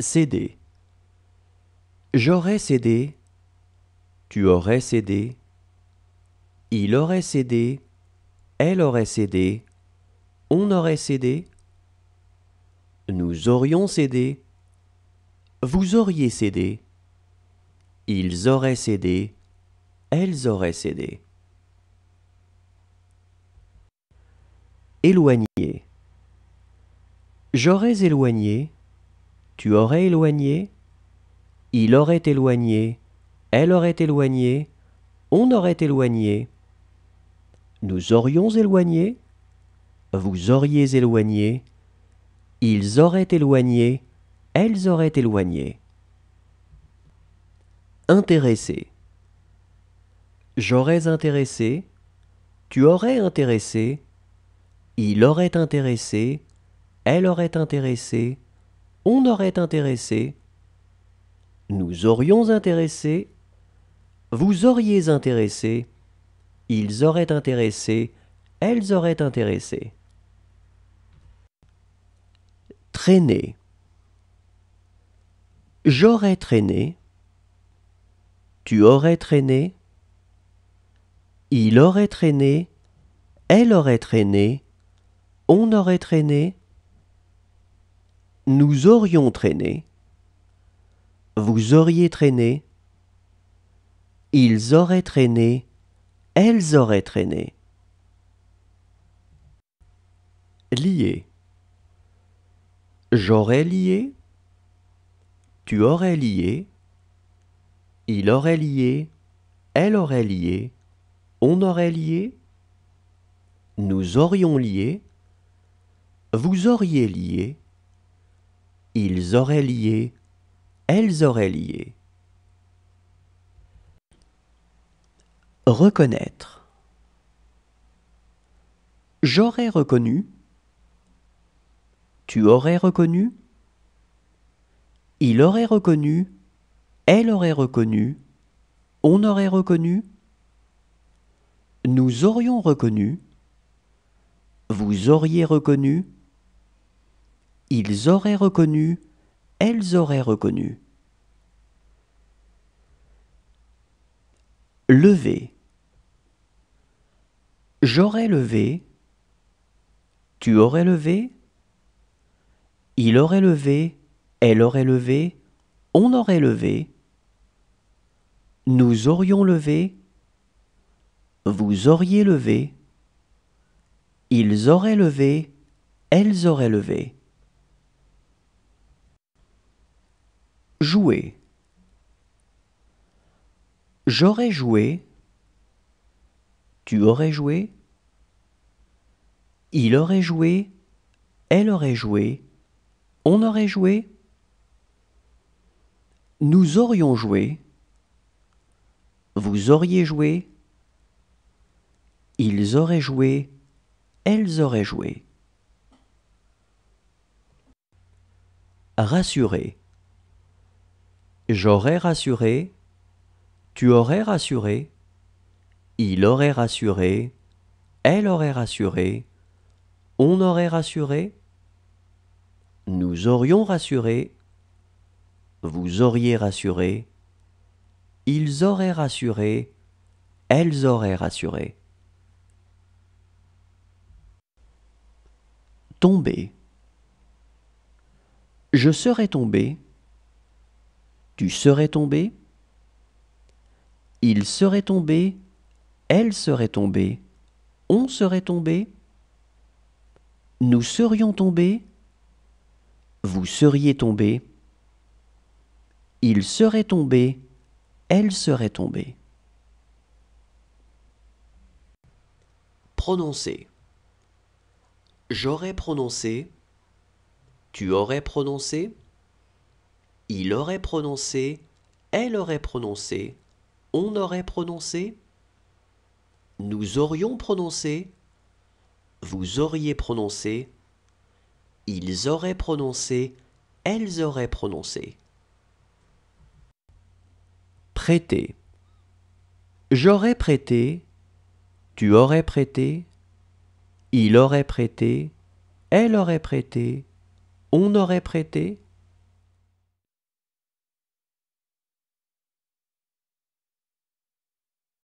Céder. J'aurais cédé. Tu aurais cédé. Il aurait cédé. Elle aurait cédé. On aurait cédé. Nous aurions cédé. Vous auriez cédé. Ils auraient cédé. Elles auraient cédé. Éloigné. J'aurais éloigné tu aurais éloigné, il aurait éloigné, elle aurait éloigné, on aurait éloigné, nous aurions éloigné, vous auriez éloigné, ils auraient éloigné, elles auraient éloigné. Intéressé. J'aurais intéressé, tu aurais intéressé, il aurait intéressé, elle aurait intéressé, on aurait intéressé, nous aurions intéressé, vous auriez intéressé, ils auraient intéressé, elles auraient intéressé. Traîner. J'aurais traîné, tu aurais traîné, il aurait traîné, elle aurait traîné, on aurait traîné, nous aurions traîné. Vous auriez traîné. Ils auraient traîné. Elles auraient traîné. Lié. J'aurais lié. Tu aurais lié. Il aurait lié. Elle aurait lié. On aurait lié. Nous aurions lié. Vous auriez lié. Ils auraient lié, elles auraient lié. Reconnaître. J'aurais reconnu. Tu aurais reconnu. Il aurait reconnu. Elle aurait reconnu. On aurait reconnu. Nous aurions reconnu. Vous auriez reconnu. Ils auraient reconnu, elles auraient reconnu. Levé J'aurais levé, tu aurais levé, il aurait levé, elle aurait levé, on aurait levé, nous aurions levé, vous auriez levé, ils auraient levé, elles auraient levé. Jouer. J'aurais joué. Tu aurais joué. Il aurait joué. Elle aurait joué. On aurait joué. Nous aurions joué. Vous auriez joué. Ils auraient joué. Elles auraient joué. Rassurer. J'aurais rassuré, tu aurais rassuré, il aurait rassuré, elle aurait rassuré, on aurait rassuré, nous aurions rassuré, vous auriez rassuré, ils auraient rassuré, elles auraient rassuré. Tomber. Je serais tombé tu serais tombé Il serait tombé Elle serait tombée On serait tombé Nous serions tombés Vous seriez tombé Il serait tombé Elle serait tombée Prononcer J'aurais prononcé, tu aurais prononcé, il aurait prononcé, elle aurait prononcé, on aurait prononcé, nous aurions prononcé, vous auriez prononcé, ils auraient prononcé, elles auraient prononcé. Prêter. J'aurais prêté, tu aurais prêté, il aurait prêté, elle aurait prêté, on aurait prêté,